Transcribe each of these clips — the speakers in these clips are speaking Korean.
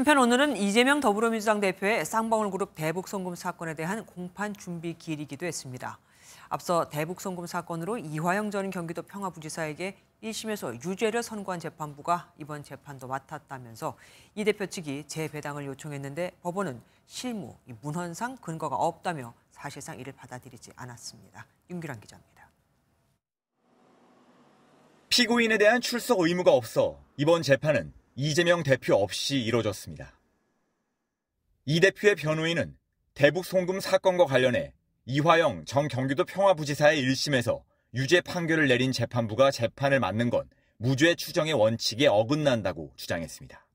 한편 오늘은 이재명 더불어민주당 대표의 쌍방울 그룹 대북 송금 사건에 대한 공판 준비 기일이기도 했습니다. 앞서 대북 송금 사건으로 이화영 전 경기도 평화부지사에게 1심에서 유죄를 선고한 재판부가 이번 재판도 맡았다면서 이 대표 측이 재배당을 요청했는데 법원은 실무, 문헌상 근거가 없다며 사실상 이를 받아들이지 않았습니다. 윤규란 기자입니다. 피고인에 대한 출석 의무가 없어 이번 재판은 이재명 대표 없이 이뤄졌습니다. 이 대표의 변호인은 대북 송금 사건과 관련해 이화영 전 경기도 평화부지사의 1심에서 유죄 판결을 내린 재판부가 재판을 맡는 건 무죄 추정의 원칙에 어긋난다고 주장했습니다.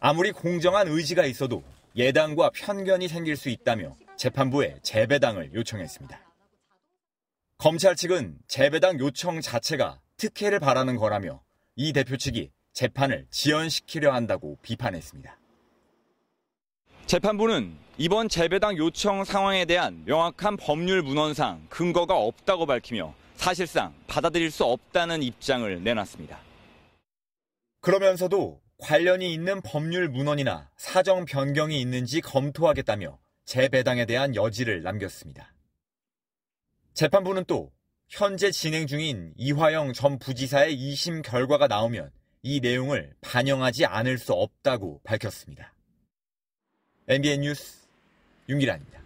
아무리 공정한 의지가 있어도 예당과 편견이 생길 수 있다며 재판부에 재배당을 요청했습니다. 검찰 측은 재배당 요청 자체가 특혜를 바라는 거라며 이 대표 측이 재판을 지연시키려 한다고 비판했습니다. 재판부는 이번 재배당 요청 상황에 대한 명확한 법률 문헌상 근거가 없다고 밝히며 사실상 받아들일 수 없다는 입장을 내놨습니다. 그러면서도 관련이 있는 법률 문헌이나 사정 변경이 있는지 검토하겠다며 재배당에 대한 여지를 남겼습니다. 재판부는 또 현재 진행 중인 이화영 전 부지사의 2심 결과가 나오면 이 내용을 반영하지 않을 수 없다고 밝혔습니다. MBN 뉴스 윤기란입니다.